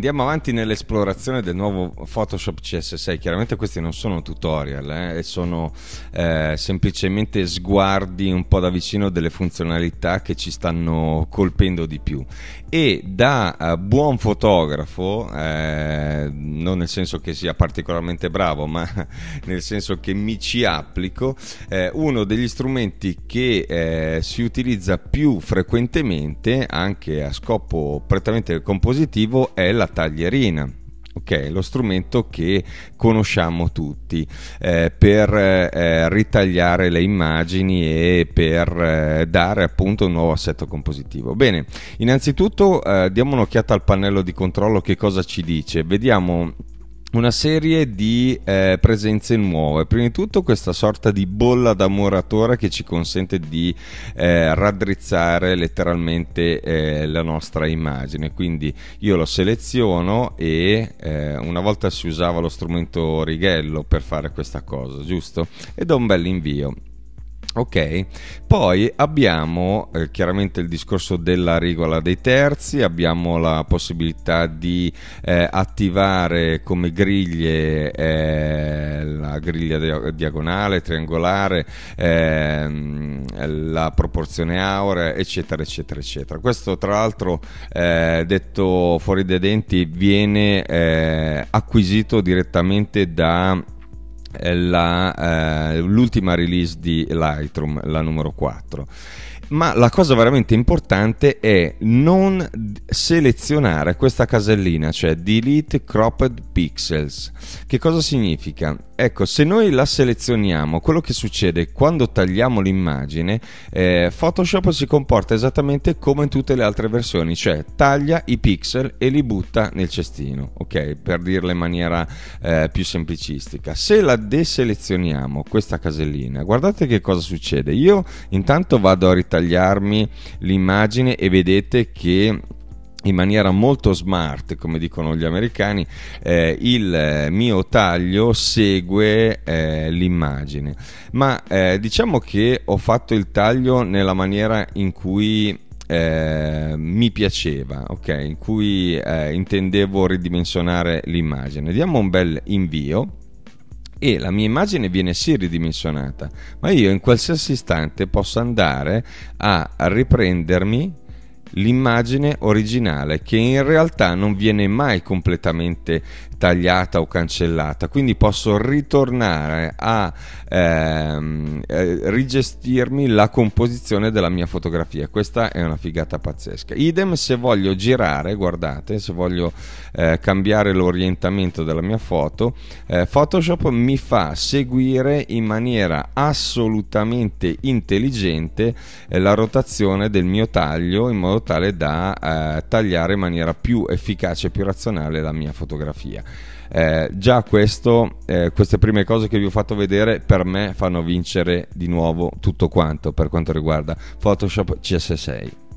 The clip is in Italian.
Andiamo avanti nell'esplorazione del nuovo Photoshop CS6. Chiaramente questi non sono tutorial, eh, sono eh, semplicemente sguardi un po' da vicino delle funzionalità che ci stanno colpendo di più. E da eh, buon fotografo, eh, non nel senso che sia particolarmente bravo, ma nel senso che mi ci applico, eh, uno degli strumenti che eh, si utilizza più frequentemente, anche a scopo prettamente compositivo, è la taglierina. Ok, lo strumento che conosciamo tutti eh, per eh, ritagliare le immagini e per eh, dare appunto un nuovo assetto compositivo. Bene, innanzitutto eh, diamo un'occhiata al pannello di controllo che cosa ci dice. Vediamo una serie di eh, presenze nuove. Prima di tutto questa sorta di bolla da muratore che ci consente di eh, raddrizzare letteralmente eh, la nostra immagine. Quindi io lo seleziono e eh, una volta si usava lo strumento righello per fare questa cosa, giusto? E do un bel invio. Ok, poi abbiamo eh, chiaramente il discorso della regola dei terzi, abbiamo la possibilità di eh, attivare come griglie eh, la griglia diagonale, triangolare, ehm, la proporzione aurea, eccetera, eccetera, eccetera. Questo tra l'altro, eh, detto fuori dai denti, viene eh, acquisito direttamente da la, eh, l'ultima release di Lightroom, la numero 4. Ma la cosa veramente importante è non selezionare questa casellina, cioè delete cropped pixels. Che cosa significa? Ecco, se noi la selezioniamo, quello che succede quando tagliamo l'immagine, eh, Photoshop si comporta esattamente come in tutte le altre versioni, cioè taglia i pixel e li butta nel cestino, ok? Per dirla in maniera eh, più semplicistica. Se la deselezioniamo questa casellina, guardate che cosa succede. Io intanto vado a ritagliarmi l'immagine e vedete che in maniera molto smart, come dicono gli americani, eh, il eh, mio taglio segue eh, l'immagine. Ma eh, diciamo che ho fatto il taglio nella maniera in cui eh, mi piaceva, ok? In cui eh, intendevo ridimensionare l'immagine. Diamo un bel invio e la mia immagine viene sì ridimensionata, ma io in qualsiasi istante posso andare a riprendermi l'immagine originale che in realtà non viene mai completamente tagliata o cancellata quindi posso ritornare a ehm, eh, rigestirmi la composizione della mia fotografia questa è una figata pazzesca idem se voglio girare guardate se voglio eh, cambiare l'orientamento della mia foto eh, photoshop mi fa seguire in maniera assolutamente intelligente eh, la rotazione del mio taglio in modo modo tale da eh, tagliare in maniera più efficace e più razionale la mia fotografia. Eh, già questo, eh, queste prime cose che vi ho fatto vedere per me fanno vincere di nuovo tutto quanto per quanto riguarda Photoshop CS6.